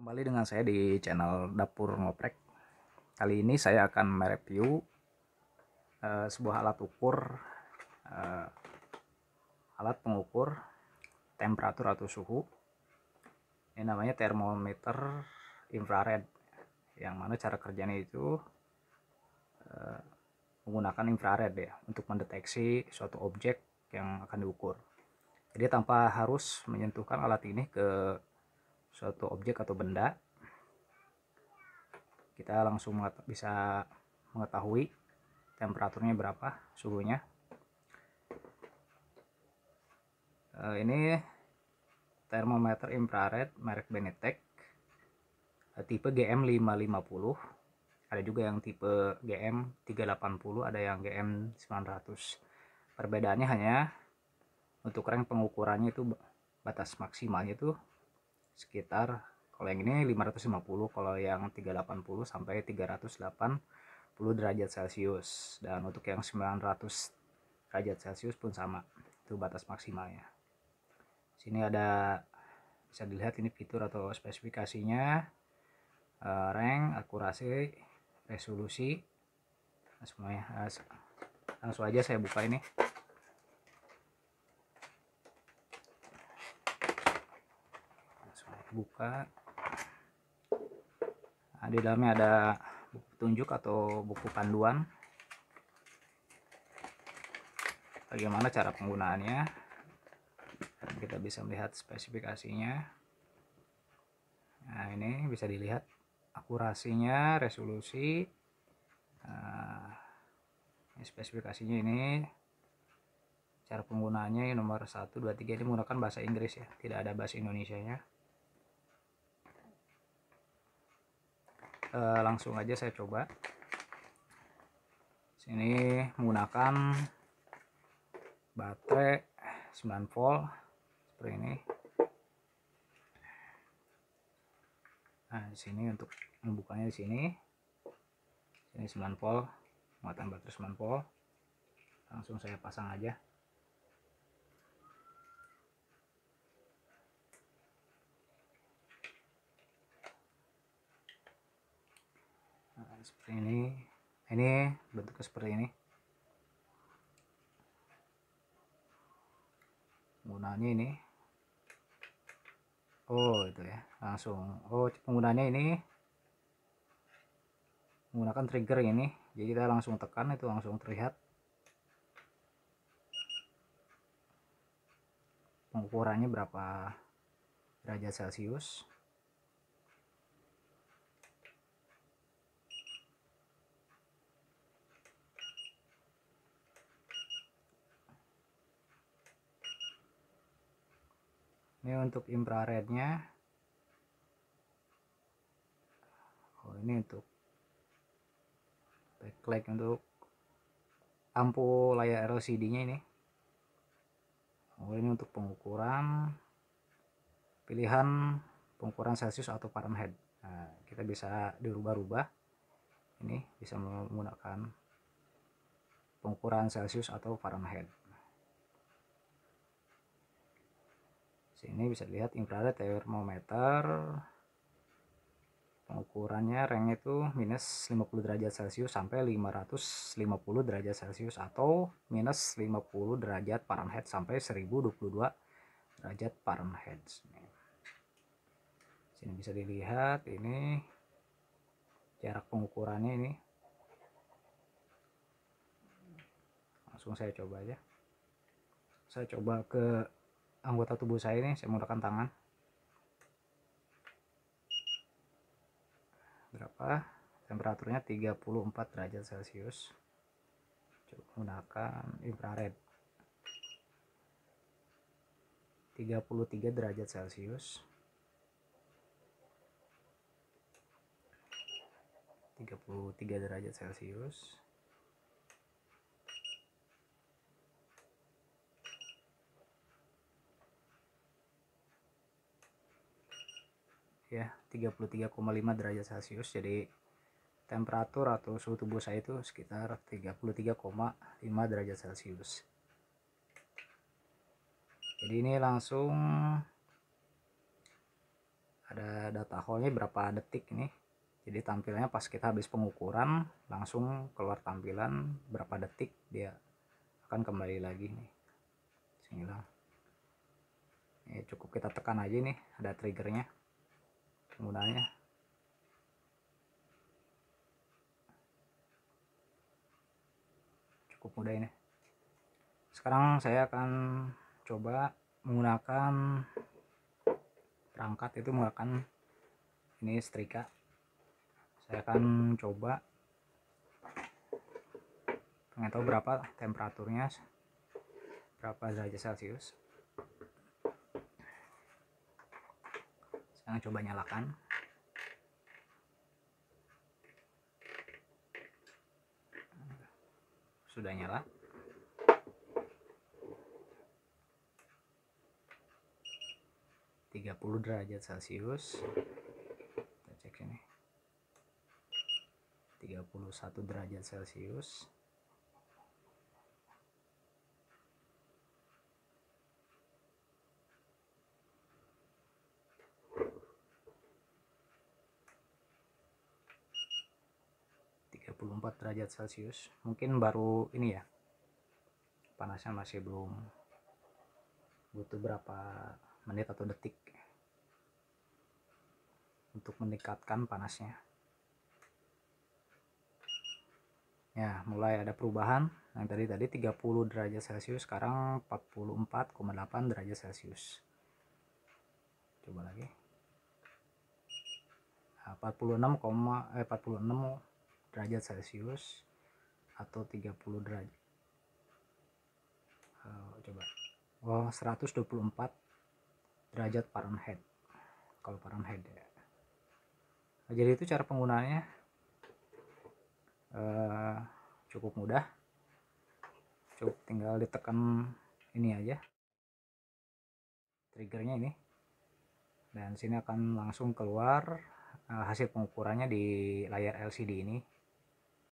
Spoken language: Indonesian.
Kembali dengan saya di channel Dapur Ngoprek. Kali ini saya akan mereview uh, sebuah alat ukur uh, alat pengukur temperatur atau suhu. Ini namanya termometer infrared. Yang mana cara kerjanya itu uh, menggunakan infrared ya untuk mendeteksi suatu objek yang akan diukur. Jadi tanpa harus menyentuhkan alat ini ke suatu objek atau benda kita langsung bisa mengetahui temperaturnya berapa suhunya eh, ini termometer infrared merek Benetech eh, tipe GM550 ada juga yang tipe GM380 ada yang GM900 perbedaannya hanya untuk rank pengukurannya itu batas maksimalnya itu sekitar kalau yang ini 550 kalau yang 380 sampai 380 derajat celcius dan untuk yang 900 derajat celcius pun sama itu batas maksimalnya sini ada bisa dilihat ini fitur atau spesifikasinya uh, rank akurasi resolusi nah, semuanya eh, langsung aja saya buka ini buka nah, di dalamnya ada buku petunjuk atau buku panduan bagaimana cara penggunaannya kita bisa melihat spesifikasinya nah ini bisa dilihat akurasinya resolusi nah, spesifikasinya ini cara penggunaannya nomor 123 ini menggunakan bahasa Inggris ya tidak ada bahasa Indonesia nya Eh, langsung aja saya coba sini menggunakan baterai 9 volt seperti ini nah di sini untuk membukanya di sini ini 9 volt muatan baterai 9 volt langsung saya pasang aja seperti ini ini bentuknya seperti ini penggunaannya ini oh itu ya langsung oh penggunaannya ini menggunakan trigger ini jadi kita langsung tekan itu langsung terlihat pengukurannya berapa derajat celcius ini untuk infrarednya oh ini untuk backlight untuk lampu layar LCD nya ini oh ini untuk pengukuran pilihan pengukuran celcius atau Fahrenheit nah, kita bisa dirubah-rubah ini bisa menggunakan pengukuran celcius atau Fahrenheit sini bisa dilihat infrared termometer pengukurannya range itu minus 50 derajat celcius sampai 550 derajat celcius atau minus 50 derajat Fahrenheit sampai 1022 derajat Fahrenheit sini bisa dilihat ini jarak pengukurannya ini langsung saya coba aja saya coba ke anggota tubuh saya ini saya menggunakan tangan berapa temperaturnya 34 derajat celcius coba menggunakan infrared 33 derajat celcius 33 derajat celcius ya 33,5 derajat celcius jadi temperatur atau suhu tubuh saya itu sekitar 33,5 derajat celcius jadi ini langsung ada data hole berapa detik ini jadi tampilannya pas kita habis pengukuran langsung keluar tampilan berapa detik dia akan kembali lagi nih sini ini cukup kita tekan aja nih ada triggernya penggunaannya cukup mudah ini sekarang saya akan coba menggunakan perangkat itu menggunakan ini setrika saya akan coba pengen tahu berapa temperaturnya berapa derajat celcius Kita coba nyalakan. Sudah nyala. Tiga puluh derajat Celcius. Kita cek ini. Tiga puluh satu derajat Celcius. 34 derajat celcius mungkin baru ini ya panasnya masih belum butuh berapa menit atau detik untuk meningkatkan panasnya ya mulai ada perubahan yang tadi tadi 30 derajat celcius sekarang 44,8 derajat celcius coba lagi 46, nah, eh, 46 derajat celcius atau 30 derajat uh, coba oh 124 derajat Fahrenheit kalau Fahrenheit ya nah, jadi itu cara penggunaannya uh, cukup mudah cukup tinggal ditekan ini aja triggernya ini dan sini akan langsung keluar eh, hasil pengukurannya di layar LCD ini